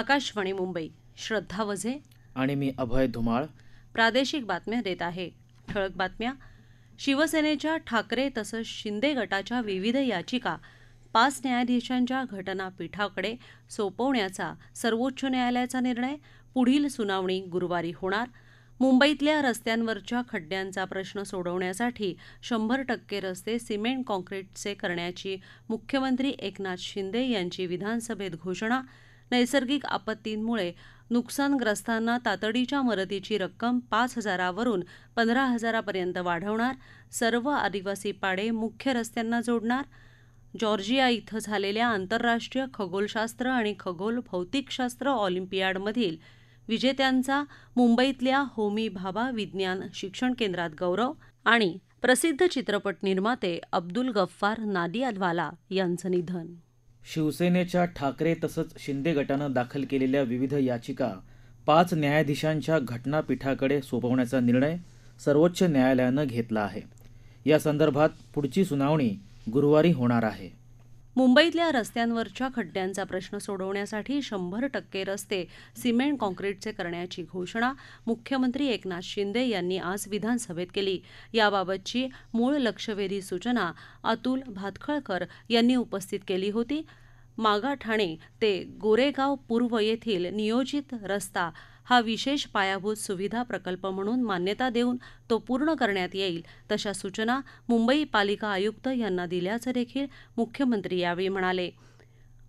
आकाशवाणी मुंबई श्रद्धा वझे आणि मी अभय धुमाळ प्रादेशिक बातम्या देत आहे ठळक बातम्या शिवसेनेच्या ठाकरे तसंच शिंदे गटाच्या विविध याचिका पाच न्यायाधीशांच्या घटनापीठाकडे सोपवण्याचा सर्वोच्च न्यायालयाचा निर्णय पुढील सुनावणी गुरुवारी होणार मुंबईतल्या रस्त्यांवरच्या खड्ड्यांचा प्रश्न सोडवण्यासाठी शंभर टक्के रस्ते सिमेंट कॉन्क्रीटचे करण्याची मुख्यमंत्री एकनाथ शिंदे यांची विधानसभेत घोषणा नैसर्गिक आपत्तींमुळे नुकसानग्रस्तांना तातडीच्या मदतीची रक्कम पाच हजारावरून पंधरा हजारापर्यंत वाढवणार सर्व आदिवासी पाडे मुख्य रस्त्यांना जोडणार जॉर्जिया इथं झालेल्या आंतरराष्ट्रीय खगोलशास्त्र आणि खगोल भौतिकशास्त्र ऑलिम्पियाडमधील विजेत्यांचा मुंबईतल्या होमी भाभा विज्ञान शिक्षण केंद्रात गौरव आणि प्रसिद्ध चित्रपट निर्माते अब्दुल गफ्फार नादियादवाला यांचं निधन शिवसेनेच्या ठाकरे तसंच शिंदे गटानं दाखल केलेल्या विविध याचिका पाच न्यायाधीशांच्या घटनापीठाकडे सोपवण्याचा निर्णय सर्वोच्च न्यायालयानं घेतला आहे संदर्भात पुढची सुनावणी गुरुवारी होणार आहे मुंबईतल्या रस्त्यांवरच्या खड्ड्यांचा प्रश्न सोडवण्यासाठी शंभर टक्के रस्ते सिमेंट काँक्रीटचे करण्याची घोषणा मुख्यमंत्री एकनाथ शिंदे यांनी आज विधानसभेत केली याबाबतची मूळ लक्षवेधी सूचना अतुल भातखळकर यांनी उपस्थित केली होती मागा ठाणे ते गोरेगाव पूर्व येथील नियोजित रस्ता हा विशेष पायाभूत सुविधा प्रकल्प म्हणून मान्यता देऊन तो पूर्ण करण्यात येईल तशा सूचना मुंबई पालिका आयुक्त यांना दिल्याचं देखील मुख्यमंत्री यावेळी म्हणाले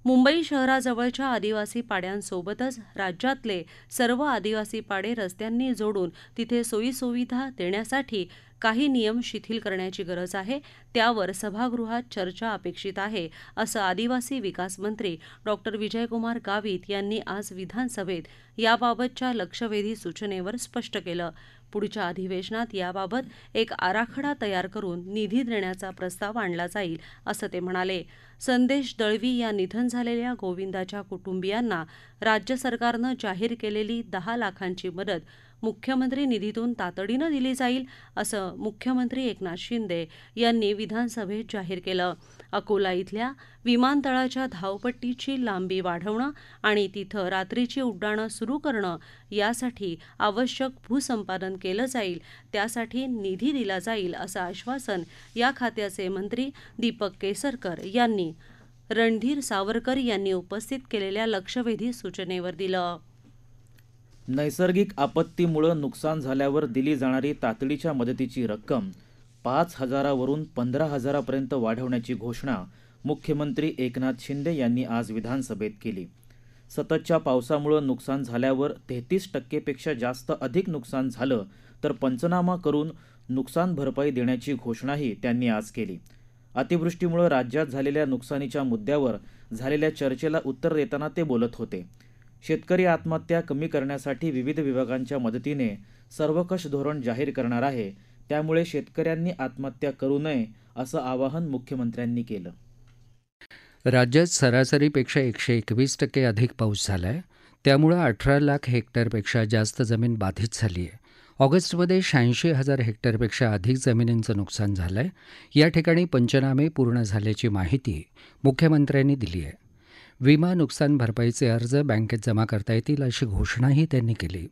मुंबई शहराजवळच्या आदिवासी पाड्यांसोबतच राज्यातले सर्व आदिवासी पाडे रस्त्यांनी जोडून तिथे सोयीसुविधा देण्यासाठी काही नियम शिथिल करण्याची गरज आहे त्यावर सभागृहात चर्चा अपेक्षित आहे असं आदिवासी विकास मंत्री डॉक्टर विजयकुमार गावित यांनी आज विधानसभेत याबाबतच्या लक्षवेधी सूचनेवर स्पष्ट केलं पुढच्या अधिवेशनात याबाबत एक आराखडा तयार करून निधी देण्याचा प्रस्ताव आणला जाईल असं ते म्हणाले संदेश दळवी या निधन झालेल्या गोविंदाच्या कुटुंबियांना राज्य सरकारनं जाहीर केलेली दहा लाखांची मदत मुख्यमंत्री निधीतून तातडीनं दिली जाईल असं मुख्यमंत्री एकनाथ शिंदे यांनी विधानसभेत जाहीर केलं अकोला इथल्या विमानतळाच्या धावपट्टीची लांबी वाढवणं आणि तिथं रात्रीची उड्डाणं सुरू करणं यासाठी आवश्यक भूसंपादन केलं जाईल त्यासाठी निधी दिला जाईल असं आश्वासन या खात्याचे मंत्री दीपक केसरकर यांनी रणधीर सावरकर यांनी उपस्थित केलेल्या लक्षवेधी सूचनेवर दिलं नैसर्गिक आपत्तीमुळं नुकसान झाल्यावर दिली जाणारी तातडीच्या मदतीची रक्कम पाच हजारावरून पंधरा हजारापर्यंत वाढवण्याची घोषणा मुख्यमंत्री एकनाथ शिंदे यांनी आज विधानसभेत केली सततच्या पावसामुळं नुकसान झाल्यावर तेहतीस टक्केपेक्षा जास्त अधिक नुकसान झालं तर पंचनामा करून नुकसान भरपाई देण्याची घोषणाही त्यांनी आज केली अतिवृष्टीमुळे राज्यात झालेल्या नुकसानीच्या मुद्द्यावर झालेल्या चर्चेला उत्तर देताना ते बोलत होते शेतकरी आत्महत्या कमी करण्यासाठी विविध विभागांच्या मदतीने सर्वकष धोरण जाहीर करणार आहे त्यामुळे शेतकऱ्यांनी आत्महत्या करू नये असं आवाहन मुख्यमंत्र्यांनी केलं राज्यात सरासरीपेक्षा एकशे एकवीस टक्के अधिक पाऊस झाला आहे त्यामुळं अठरा लाख हेक्टरपेक्षा जास्त जमीन बाधित झाली आहे ऑगस्टमध्ये शहाऐंशी हजार हेक्टरपेक्षा अधिक जमिनींचं नुकसान झालं आहे या ठिकाणी पंचनामे पूर्ण झाल्याची माहिती मुख्यमंत्र्यांनी दिली आहे विमा नुकसान भरपाईचे अर्ज बँकेत जमा करता येतील अशी घोषणाही त्यांनी केली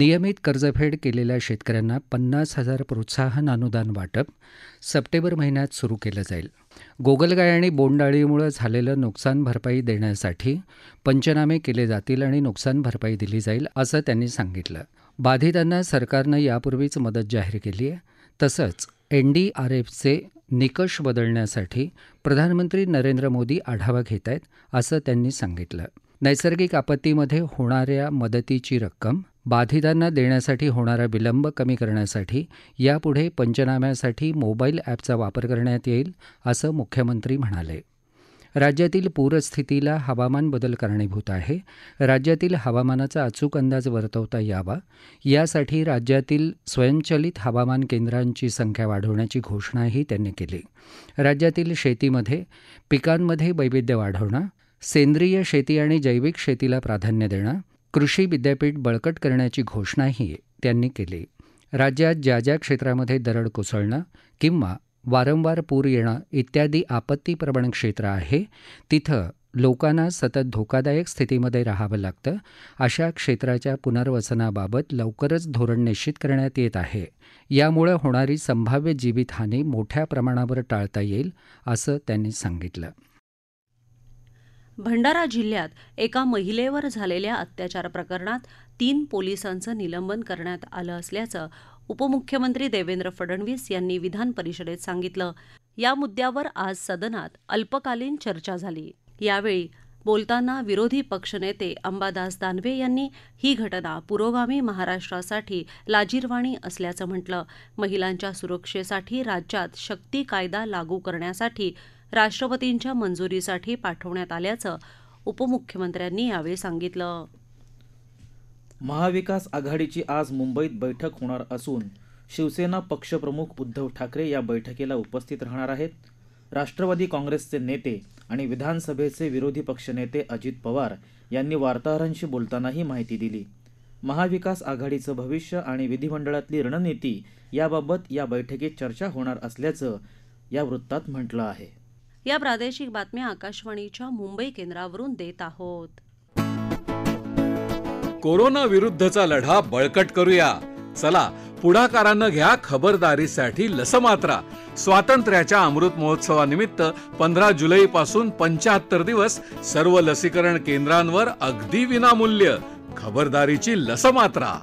नियमित कर्जफेड केलेल्या शेतकऱ्यांना पन्नास हजार प्रोत्साहन अनुदान वाटप सप्टेंबर महिन्यात सुरू केलं जाईल गोगलगाय आणि बोंडाळीमुळे झालेलं नुकसान भरपाई देण्यासाठी पंचनामे केले जातील आणि नुकसान भरपाई दिली जाईल असं त्यांनी सांगितलं बाधितांना सरकारनं यापूर्वीच मदत जाहीर केली आहे तसंच एनडीआरएफचे निकष बदलण्यासाठी प्रधानमंत्री नरेंद्र मोदी आढावा घेत आहेत असं त्यांनी सांगितलं नैसर्गिक आपत्तीमध्ये होणाऱ्या मदतीची रक्कम बाधितांना देण्यासाठी होणारा विलंब कमी करण्यासाठी यापुढे पंचनाम्यासाठी मोबाईल ॲपचा वापर करण्यात येईल असं मुख्यमंत्री म्हणाले राज्यातील पूरस्थितीला हवामान बदल कारणीभूत आहे राज्यातील हवामानाचा अचूक अंदाज वर्तवता यावा यासाठी राज्यातील स्वयंचलित हवामान केंद्रांची संख्या वाढवण्याची घोषणाही त्यांनी केली राज्यातील शेतीमध्ये पिकांमध्ये वैविध्य वाढवणं सेंद्रिय शेती आणि जैविक शेतीला प्राधान्य देणं कृषी विद्यापीठ बळकट करण्याची घोषणाही त्यांनी केली राज्यात ज्या ज्या क्षेत्रामध्ये दरड कोसळणं किंवा वारंवार पूर येणं इत्यादी आपत्तीप्रवण क्षेत्र आहे तिथं लोकांना सतत धोकादायक स्थितीमध्ये राहावं लागतं अशा क्षेत्राच्या पुनर्वसनाबाबत लवकरच धोरण निश्चित करण्यात येत आहे यामुळे होणारी संभाव्य जीवितहानी मोठ्या प्रमाणावर टाळता येईल असं त्यांनी सांगितलं भंडारा जिल्ह्यात एका महिलेवर झालेल्या अत्याचार प्रकरणात तीन पोलिसांचं निलंबन करण्यात आलं असल्याचं उपमुख्यमंत्री देवेंद्र फडणवीस यांनी विधान परिषदेत सांगितलं या मुद्द्यावर आज सदनात अल्पकालीन चर्चा झाली यावेळी बोलताना विरोधी पक्षनेते अंबादास दानवे यांनी ही घटना पुरोगामी महाराष्ट्रासाठी लाजीरवाणी असल्याचं म्हटलं महिलांच्या सुरक्षेसाठी राज्यात शक्ती कायदा लागू करण्यासाठी राष्ट्रपतींच्या मंजुरीसाठी पाठवण्यात आल्याचं उपमुख्यमंत्र्यांनी यावेळी सांगितलं महाविकास आघाडीची आज मुंबईत बैठक होणार असून शिवसेना पक्षप्रमुख उद्धव ठाकरे या बैठकीला उपस्थित राहणार आहेत राष्ट्रवादी काँग्रेसचे नेते आणि विधानसभेचे विरोधी पक्षनेते अजित पवार यांनी वार्ताहरांशी बोलताना ही माहिती दिली महाविकास आघाडीचं भविष्य आणि विधिमंडळातली रणनीती याबाबत या बैठकीत चर्चा होणार असल्याचं या वृत्तात म्हटलं आहे या प्रादेशिक बातम्या आकाशवाणीच्या मुंबई केंद्रावरून देत आहोत कोरोना विरुद्धचा लढा बळकट करूया चला पुढाकारानं घ्या खबरदारीसाठी लसमात्रा स्वातंत्र्याच्या अमृत महोत्सवानिमित्त पंधरा पासून पंच्याहत्तर दिवस सर्व लसीकरण केंद्रांवर अगदी विनामूल्य खबरदारीची लस मात्रा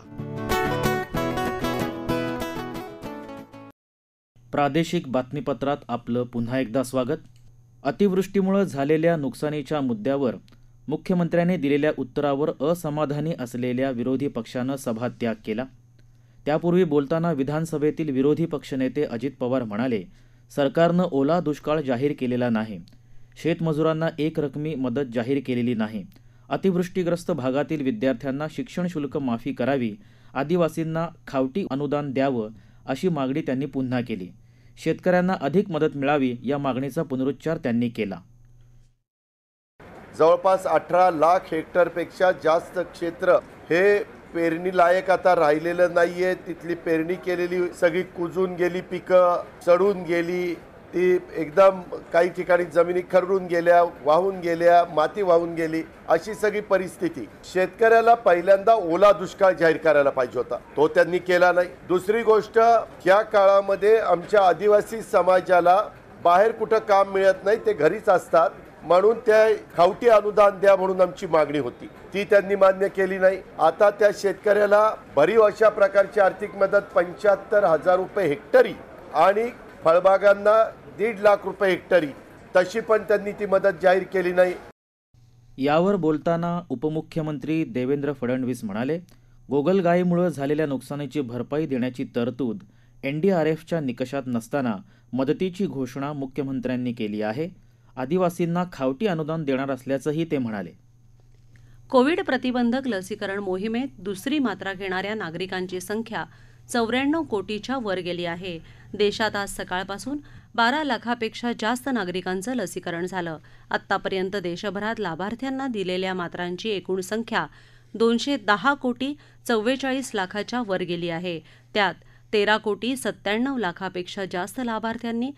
प्रादेशिक बातमीपत्रात आपलं पुन्हा एकदा स्वागत अतिवृष्टीमुळे झालेल्या नुकसानीच्या मुद्द्यावर मुख्यमंत्र्यांनी दिलेल्या उत्तरावर असमाधानी असलेल्या विरोधी पक्षानं सभात्याग केला त्यापूर्वी बोलताना विधानसभेतील विरोधी पक्षनेते अजित पवार म्हणाले सरकारनं ओला दुष्काळ जाहीर केलेला नाही शेतमजुरांना एक रकमी मदत जाहीर केलेली नाही अतिवृष्टीग्रस्त भागातील विद्यार्थ्यांना शिक्षण शुल्क माफी करावी आदिवासींना खावटी अनुदान द्यावं अशी मागणी त्यांनी पुन्हा केली शेतकऱ्यांना अधिक मदत मिळावी या मागणीचा पुनरुच्चार त्यांनी केला जवळपास अठरा लाख हेक्टरपेक्षा जास्त क्षेत्र हे पेरणी लायक आता राहिलेलं नाहीये तिथली पेरणी केलेली सगळी कुजून गेली पिकं चढून गेली ती एकदम काही ठिकाणी जमिनी खरडून गेल्या वाहून गेल्या माती वाहून गेली अशी सगळी परिस्थिती शेतकऱ्याला पहिल्यांदा ओला दुष्काळ जाहीर करायला पाहिजे होता तो त्यांनी केला नाही दुसरी गोष्ट या काळामध्ये आमच्या आदिवासी समाजाला बाहेर कुठं काम मिळत नाही ते घरीच असतात म्हणून त्या खावटी अनुदान द्या म्हणून आमची मागणी होती ती त्यांनी मान्य केली नाही आता त्या शेतकऱ्याला भरीव अशा प्रकारची आर्थिक मदत पंच्याहत्तर हजार रुपये हेक्टरी आणि फळबागांना दीड लाख रुपये हेक्टरी तशी पण त्यांनी ती मदत जाहीर केली नाही यावर बोलताना उपमुख्यमंत्री देवेंद्र फडणवीस म्हणाले गोगलगायीमुळे झालेल्या नुकसानीची भरपाई देण्याची तरतूद एनडीआरएफच्या निकषात नसताना मदतीची घोषणा मुख्यमंत्र्यांनी केली आहे आदिवासींना खावटी अनुदान देणार असल्याचंही ते म्हणाले कोविड प्रतिबंधक लसीकरण मोहिमेत दुसरी मात्रा घेणाऱ्या नागरिकांची संख्या चौऱ्याण्णव कोटीच्या वर गेली आहे देशात आज सकाळपासून बारा लाखापेक्षा जास्त नागरिकांचं लसीकरण झालं आतापर्यंत देशभरात लाभार्थ्यांना दिलेल्या मात्रांची एकूण संख्या दोनशे दहा कोटी चव्वेचाळीस लाखाच्या वर गेली आहे त्यात तेरा कोटी सत्त्याण्णव लाखापेक्षा जास्त लाभार्थ्यांनी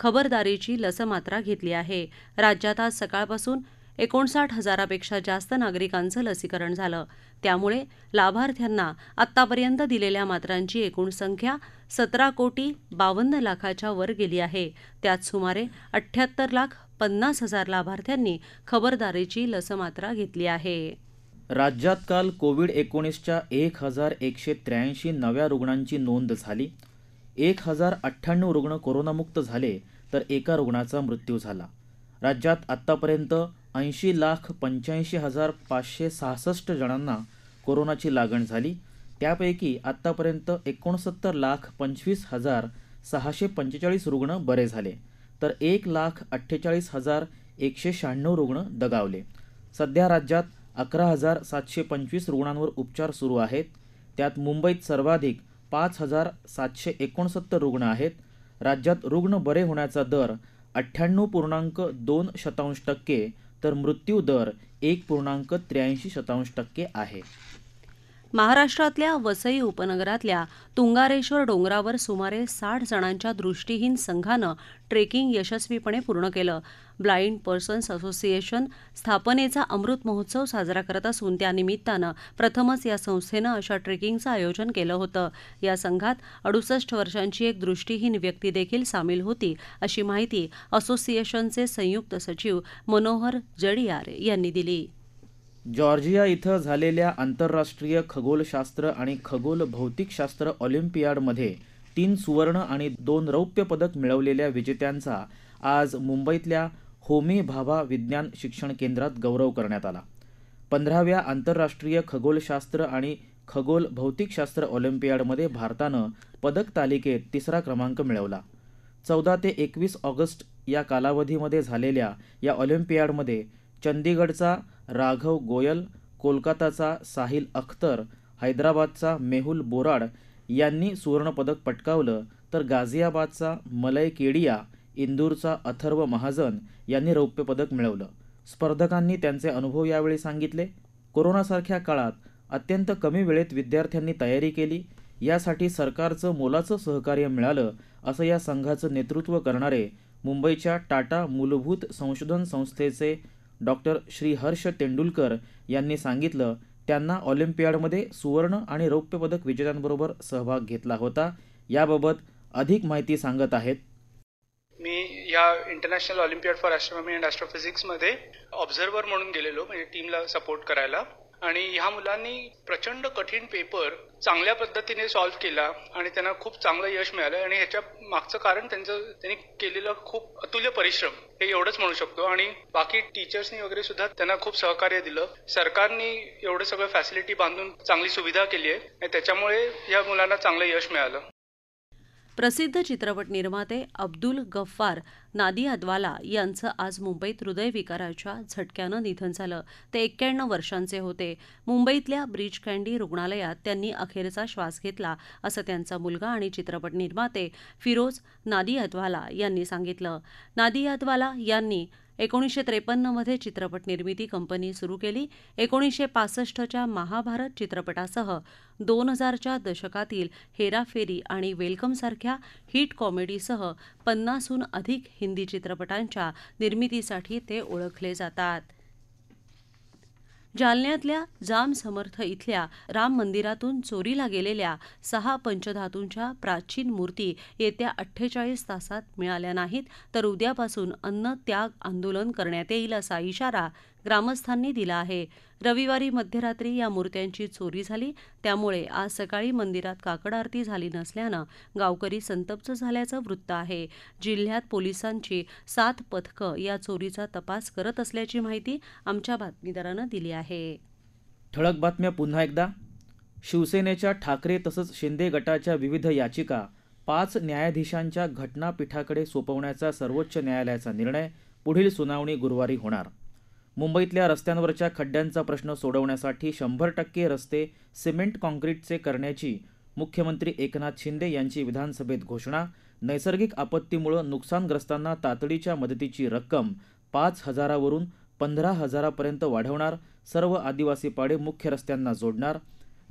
खबरदारीची लसमात्रा घेतली आहे राज्यात आज सकाळपासून एकोणसाठ हजारापेक्षा जास्त नागरिकांचं लसीकरण झालं त्यामुळे लाभार्थ्यांना आतापर्यंत दिलेल्या मात्रांची एकूण संख्या सतरा कोटी बावन्न लाखाच्या वर गेली आहे त्यात सुमारे अठ्याहत्तर लाख पन्नास हजार लाभार्थ्यांनी खबरदारीची लसमात्रा घेतली आहे राज्यात काल कोविड एकोणीसच्या एक हजार एकशे त्र्याऐंशी नव्या रुग्णांची नोंद झाली एक हजार अठ्ठ्याण्णव रुग्ण कोरोनामुक्त झाले तर एका रुग्णाचा मृत्यू झाला राज्यात आत्तापर्यंत ऐंशी लाख पंच्याऐंशी हजार पाचशे सहासष्ट जणांना कोरोनाची लागण झाली त्यापैकी आत्तापर्यंत एकोणसत्तर लाख पंचवीस हजार सहाशे पंचेचाळीस रुग्ण बरे झाले तर एक लाख अठ्ठेचाळीस हजार एकशे शहाण्णव रुग्ण दगावले सध्या राज्यात अकरा हजार सातशे पंचवीस रुग्णांवर उपचार सुरू आहेत त्यात मुंबईत सर्वाधिक पाच हजार सातशे एकोणसत्तर रुग्ण आहेत राज्यात रुग्ण बरे होण्याचा दर अठ्ठ्याण्णव पूर्णांक दोन शतांश टक्के तर मृत्यू दर एक पूर्णांक त्र्याऐंशी शतांश टक्के आहे महाराष्ट्रातल्या वसई उपनगरातल्या तुंगारेश्वर डोंगरावर सुमारे साठ जणांच्या दृष्टीहीन संघानं ट्रेकिंग यशस्वीपणे पूर्ण केलं ब्लाइंड पर्सन्स असोसिएशन स्थापनेचा अमृत महोत्सव साजरा करत असून त्यानिमित्तानं प्रथमच या संस्थेनं अशा ट्रेकिंगचं आयोजन केलं होतं या संघात अडुसष्ट वर्षांची एक दृष्टीहीन व्यक्ती देखील सामील होती अशी माहिती असोसिएशनचे संयुक्त सचिव मनोहर जडियार यांनी दिली जॉर्जिया इथं झालेल्या आंतरराष्ट्रीय खगोलशास्त्र आणि खगोल भौतिकशास्त्र ऑलिम्पियाडमध्ये तीन सुवर्ण आणि दोन रौप्य पदक मिळवलेल्या विजेत्यांचा आज मुंबईतल्या होमी भाभा विज्ञान शिक्षण केंद्रात गौरव करण्यात आला पंधराव्या आंतरराष्ट्रीय खगोलशास्त्र आणि खगोल भौतिकशास्त्र ऑलिम्पियाडमध्ये भारतानं पदक तालिकेत तिसरा क्रमांक मिळवला चौदा ते एकवीस ऑगस्ट या कालावधीमध्ये झालेल्या या ऑलिम्पियाडमध्ये चंदीगडचा राघव गोयल कोलकाताचा साहिल अख्तर हैदराबादचा मेहुल बोराड यांनी सुवर्णपदक पटकावलं तर गाझियाबादचा मलय केडिया इंदूरचा अथर्व महाजन यांनी रौप्य पदक मिळवलं स्पर्धकांनी त्यांचे अनुभव यावेळी सांगितले कोरोनासारख्या काळात अत्यंत कमी वेळेत विद्यार्थ्यांनी तयारी केली यासाठी सरकारचं मोलाचं सहकार्य मिळालं असं या संघाचं नेतृत्व करणारे मुंबईच्या टाटा मूलभूत संशोधन संस्थेचे डॉक्टर श्री हर्ष तेंडुलकर यांनी सांगितलं त्यांना ऑलिम्पियाडमध्ये सुवर्ण आणि रौप्य पदक विजेत्यांबरोबर सहभाग घेतला होता याबाबत अधिक माहिती सांगत आहेत मी या international olympiad for astronomy and ॲस्ट्रोफिजिक्समध्ये ऑब्झर्वर म्हणून गेलेलो म्हणजे टीमला सपोर्ट करायला आणि ह्या मुलांनी प्रचंड कठीण पेपर चांगल्या पद्धतीने सॉल्व्ह केला आणि त्यांना खूप चांगलं यश मिळालं आणि ह्याच्या मागचं कारण त्यांचं त्यांनी केलेलं खूप अतुल्य परिश्रम हे एवढंच म्हणू शकतो आणि बाकी टीचर्सनी वगैरे सुद्धा त्यांना खूप सहकार्य दिलं सरकारनी एवढं सगळं फॅसिलिटी बांधून चांगली सुविधा केली आहे आणि त्याच्यामुळे या मुलांना चांगलं यश मिळालं प्रसिद्ध चित्रपट निर्माते अब्दुल गफ्फार नादी अदवाला यांचं आज मुंबईत हृदयविकाराच्या झटक्यानं निधन झालं ते एक्क्याण्णव वर्षांचे होते मुंबईतल्या ब्रिज कँडी रुग्णालयात त्यांनी अखेरचा श्वास घेतला असं त्यांचा मुलगा आणि चित्रपट निर्माते फिरोज नादी अदवाला यांनी सांगितलं नादी अदवाला यांनी एकोणीसशे त्रेपन्नमध्ये चित्रपट निर्मिती कंपनी सुरू केली एकोणीसशे पासष्टच्या महाभारत चित्रपटासह दोन हजारच्या दशकातील हेराफेरी आणि वेलकमसारख्या हिट कॉमेडीसह पन्नासहून अधिक हिंदी चित्रपटांच्या निर्मितीसाठी ते ओळखले जातात जालन्यातल्या जाम समर्थ इथल्या राम मंदिरातून चोरीला गेलेल्या सहा पंचधातूंच्या प्राचीन मूर्ती येत्या अठ्ठेचाळीस तासात मिळाल्या नाहीत तर उद्यापासून अन्न त्याग आंदोलन करण्यात येईल असा इशारा ग्रामस्थांनी दिला आहे रविवारी मध्यरात्री या मूर्त्यांची चोरी झाली त्यामुळे आज सकाळी मंदिरात काकड आरती झाली नसल्यानं गावकरी संतप्त झाल्याचं वृत्त आहे जिल्ह्यात पोलिसांची सात पथकं या चोरीचा तपास करत असल्याची माहिती आमच्या बातमीदारानं दिली आहे ठळक बातम्या पुन्हा एकदा शिवसेनेच्या ठाकरे तसंच शिंदे गटाच्या विविध याचिका पाच न्यायाधीशांच्या घटनापीठाकडे सोपवण्याचा सर्वोच्च न्यायालयाचा निर्णय पुढील सुनावणी गुरुवारी होणार मुंबईतल्या रस्त्यांवरच्या खड्ड्यांचा प्रश्न सोडवण्यासाठी शंभर टक्के रस्ते सिमेंट काँक्रीटचे करण्याची मुख्यमंत्री एकनाथ शिंदे यांची विधानसभेत घोषणा नैसर्गिक आपत्तीमुळं नुकसानग्रस्तांना तातडीच्या मदतीची रक्कम पाच हजारावरून पंधरा हजारापर्यंत वाढवणार सर्व आदिवासी पाडे मुख्य रस्त्यांना जोडणार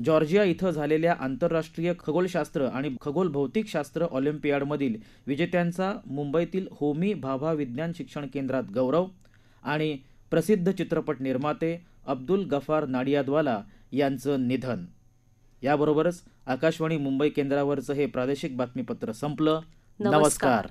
जॉर्जिया इथं झालेल्या आंतरराष्ट्रीय खगोलशास्त्र आणि खगोल भौतिकशास्त्र ऑलिम्पियाडमधील विजेत्यांचा मुंबईतील होमी भाभा विज्ञान शिक्षण केंद्रात गौरव आणि प्रसिद्ध चित्रपट निर्माते अब्दुल गफार नाडियादवाला यांचं निधन याबरोबरच आकाशवाणी मुंबई केंद्रावरचं हे प्रादेशिक बातमीपत्र संपलं नमस्कार